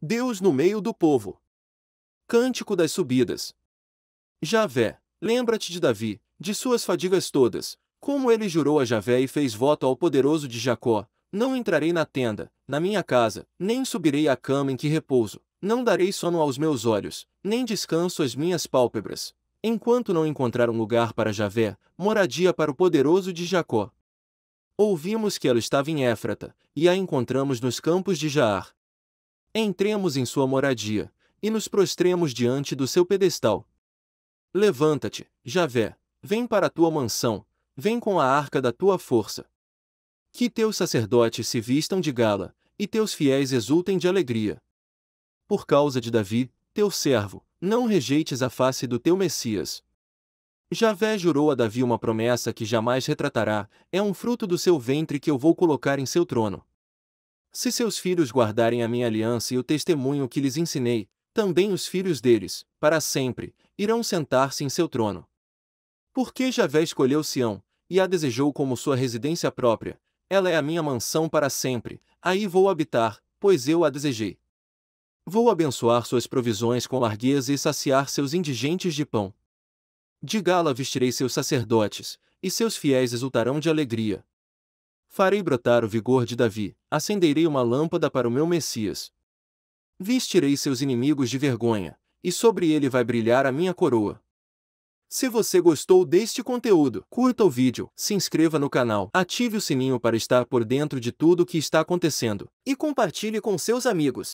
Deus no meio do povo. Cântico das Subidas. Javé, lembra-te de Davi, de suas fadigas todas, como ele jurou a Javé e fez voto ao poderoso de Jacó: Não entrarei na tenda, na minha casa, nem subirei à cama em que repouso, não darei sono aos meus olhos, nem descanso às minhas pálpebras, enquanto não encontrar um lugar para Javé, moradia para o poderoso de Jacó. Ouvimos que ela estava em Éfrata, e a encontramos nos campos de Jaar, Entremos em sua moradia, e nos prostremos diante do seu pedestal. Levanta-te, Javé, vem para a tua mansão, vem com a arca da tua força. Que teus sacerdotes se vistam de gala, e teus fiéis exultem de alegria. Por causa de Davi, teu servo, não rejeites a face do teu Messias. Javé jurou a Davi uma promessa que jamais retratará, é um fruto do seu ventre que eu vou colocar em seu trono. Se seus filhos guardarem a minha aliança e o testemunho que lhes ensinei, também os filhos deles, para sempre, irão sentar-se em seu trono. Porque Javé escolheu Sião, e a desejou como sua residência própria, ela é a minha mansão para sempre, aí vou habitar, pois eu a desejei. Vou abençoar suas provisões com largueza e saciar seus indigentes de pão. De gala vestirei seus sacerdotes, e seus fiéis exultarão de alegria, farei brotar o vigor de Davi, acenderei uma lâmpada para o meu Messias. Vestirei seus inimigos de vergonha, e sobre ele vai brilhar a minha coroa. Se você gostou deste conteúdo, curta o vídeo, se inscreva no canal, ative o sininho para estar por dentro de tudo o que está acontecendo e compartilhe com seus amigos.